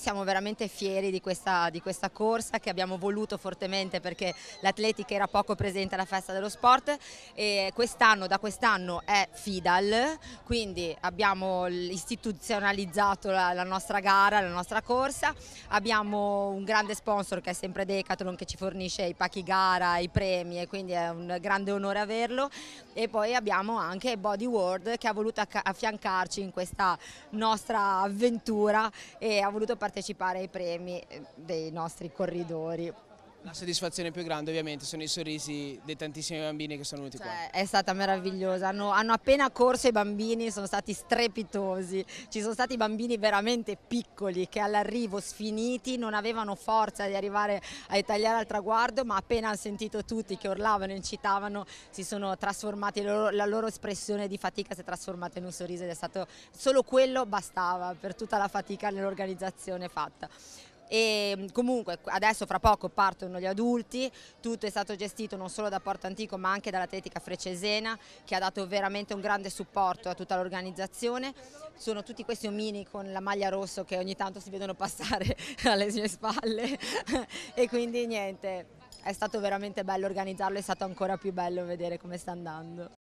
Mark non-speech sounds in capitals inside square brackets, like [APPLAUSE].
siamo veramente fieri di questa, di questa, corsa che abbiamo voluto fortemente perché l'atletica era poco presente alla festa dello sport e quest'anno, da quest'anno è FIDAL, quindi abbiamo istituzionalizzato la, la, nostra gara, la nostra corsa, abbiamo un grande sponsor che è sempre Decathlon che ci fornisce i pacchi gara, i premi e quindi è un grande onore averlo e poi abbiamo anche Body World che ha voluto affiancarci in questa nostra avventura e ha voluto partecipare partecipare ai premi eh, dei nostri corridori. La soddisfazione più grande ovviamente sono i sorrisi dei tantissimi bambini che sono venuti cioè, qua. È stata meravigliosa, hanno, hanno, appena corso i bambini, sono stati strepitosi, ci sono stati bambini veramente piccoli che all'arrivo sfiniti non avevano forza di arrivare a tagliare al traguardo ma appena hanno sentito tutti che urlavano, incitavano, si sono trasformati, la loro espressione di fatica si è trasformata in un sorriso ed è stato solo quello bastava per tutta la fatica nell'organizzazione fatta e ehm, comunque adesso fra poco partono gli adulti, tutto è stato gestito non solo da Porto Antico ma anche dall'Atletica Frecesena che ha dato veramente un grande supporto a tutta l'organizzazione, sono tutti questi omini con la maglia rosso che ogni tanto si vedono passare [LAUGHS] alle mie spalle [LAUGHS] e quindi niente, è stato veramente bello organizzarlo, è stato ancora più bello vedere come sta andando.